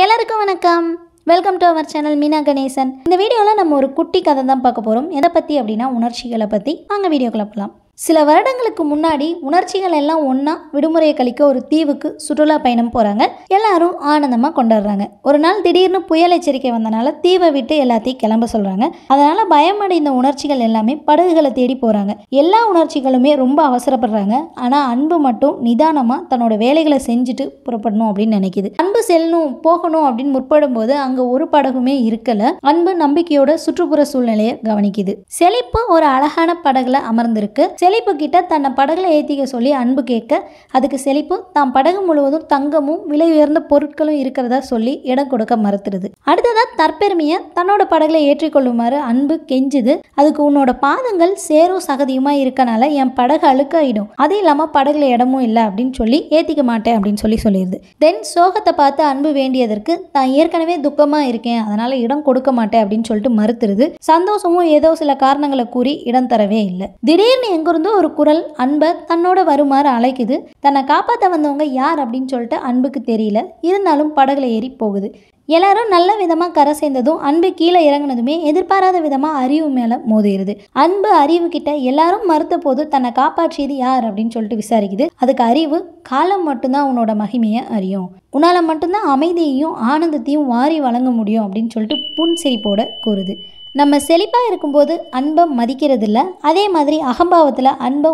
எல்லாருக்கும் வணக்கம் welcome to our channel Meena Ganesan இந்த வீடியோவில் நம்ம ஒரு குட்டி கதை தான் பார்க்க போகிறோம் எதை பற்றி அப்படின்னா உணர்ச்சிகளை பற்றி வாங்க வீடியோ போகலாம் சில வருடங்களுக்கு முன்னாடி உணர்ச்சிகள் எல்லாம் ஒன்றா விடுமுறையை கழிக்க ஒரு தீவுக்கு சுற்றுலா பயணம் போகிறாங்க எல்லாரும் ஆனந்தமாக கொண்டாடுறாங்க ஒரு நாள் திடீர்னு புயல் எச்சரிக்கை வந்தனால தீவை விட்டு எல்லாத்தையும் கிளம்ப சொல்கிறாங்க அதனால் பயமடைந்த உணர்ச்சிகள் எல்லாமே படகுகளை தேடி போகிறாங்க எல்லா உணர்ச்சிகளுமே ரொம்ப அவசரப்படுறாங்க ஆனால் அன்பு மட்டும் நிதானமாக தன்னோட வேலைகளை செஞ்சுட்டு புறப்படணும் அப்படின்னு நினைக்கிது அன்பு செல்லணும் போகணும் அப்படின்னு முற்படும் போது அங்கே ஒரு படகுமே இருக்கலை அன்பு நம்பிக்கையோட சுற்றுப்புற சூழ்நிலையை கவனிக்குது செழிப்பு ஒரு அழகான படகுல அமர்ந்திருக்கு செழிப்பு கிட்ட தன்னை படகுல ஏற்றிக்க சொல்லி அன்பு கேட்க அதுக்கு செழிப்பு தான் படகு முழுவதும் தங்கமும் விலை உயர்ந்த பொருட்களும் இருக்கிறதா சொல்லி இடம் கொடுக்க மறுத்துருது அடுத்ததாக தற்பெருமையை தன்னோட படகுல ஏற்றிக்கொள்ளுமாறு அன்பு கெஞ்சுது அதுக்கு உன்னோட பாதங்கள் சேரும் சகதியுமா இருக்கனால என் படகு அழுக்காயிடும் அதுவும் இல்லாமல் படகுல இடமும் இல்லை அப்படின்னு சொல்லி ஏற்றிக்க மாட்டேன் அப்படின்னு சொல்லி சொல்லிடுது தென் சோகத்தை பார்த்து அன்பு வேண்டியதற்கு தான் ஏற்கனவே துக்கமாக இருக்கேன் அதனால் இடம் கொடுக்க மாட்டேன் அப்படின்னு சொல்லிட்டு மறுத்துருது சந்தோஷமும் ஏதோ சில காரணங்களை கூறி இடம் தரவே இல்லை திடீர்னு எங்க மனமுருந்து ஒரு குரல் அன்பை தன்னோட வருமாறு அழைக்குது தன்னை காப்பாற்ற வந்தவங்க யார் அப்படின்னு சொல்லிட்டு அன்புக்கு தெரியல இருந்தாலும் படகுல ஏறி போகுது எல்லாரும் நல்ல விதமாக கரை சேர்ந்ததும் அன்பு கீழே இறங்கினதுமே எதிர்பாராத விதமாக அறிவு மேலே மோதுகிறது அன்பு அறிவு கிட்ட எல்லாரும் மறுத்த போது தன்னை காப்பாற்றியது யார் அப்படின்னு சொல்லிட்டு விசாரிக்குது அதுக்கு அறிவு காலம் மட்டும்தான் உன்னோட மகிமையை அறியும் உன்னால் மட்டும்தான் அமைதியையும் ஆனந்தத்தையும் வாரி வழங்க முடியும் அப்படின்னு சொல்லிட்டு புன்சிரிப்போட கூறுது நம்ம செழிப்பாக இருக்கும்போது அன்பை மதிக்கிறதில்ல அதே மாதிரி அகம்பாவத்தில் அன்பை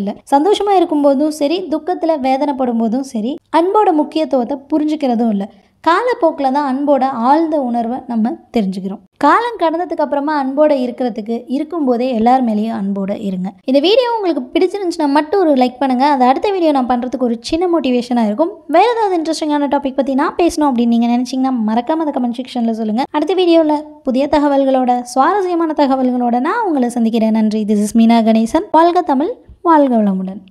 இல்லை சந்தோஷமாக இருக்கும்போதும் சரி துக்கத்தில் வேதனைப்படும் போதும் சரி அன்போட முக்கியத்துவத்தை புரிஞ்சுக்கிறதும் இல்லை காலப்போக்கில் தான் அன்போட ஆழ்ந்த உணர்வை நம்ம தெரிஞ்சுக்கிறோம் காலம் கடந்ததுக்கு அப்புறமா அன்போட இருக்கிறதுக்கு இருக்கும்போதே எல்லார் மேலேயும் அன்போட இருங்க இந்த வீடியோ உங்களுக்கு பிடிச்சிருந்துச்சுன்னா மட்டும் ஒரு லைக் பண்ணுங்கள் அது அடுத்த வீடியோ நான் பண்ணுறதுக்கு ஒரு சின்ன மோட்டிவேஷனாக இருக்கும் வேறு ஏதாவது இன்ட்ரெஸ்டிங்கான டாபிக் பற்றி நான் பேசணும் அப்படின்னு நீங்கள் நினச்சிங்கன்னா மறக்காம அந்த கமெண்ட் செக்ஷனில் சொல்லுங்கள் அடுத்த வீடியோவில் புதிய தகவல்களோட சுவாரஸ்யமான தகவல்களோட நான் உங்களை சந்திக்கிறேன் நன்றி திஸ் இஸ் மீனா கணேசன் வாழ்க தமிழ் வாழ்க வளமுடன்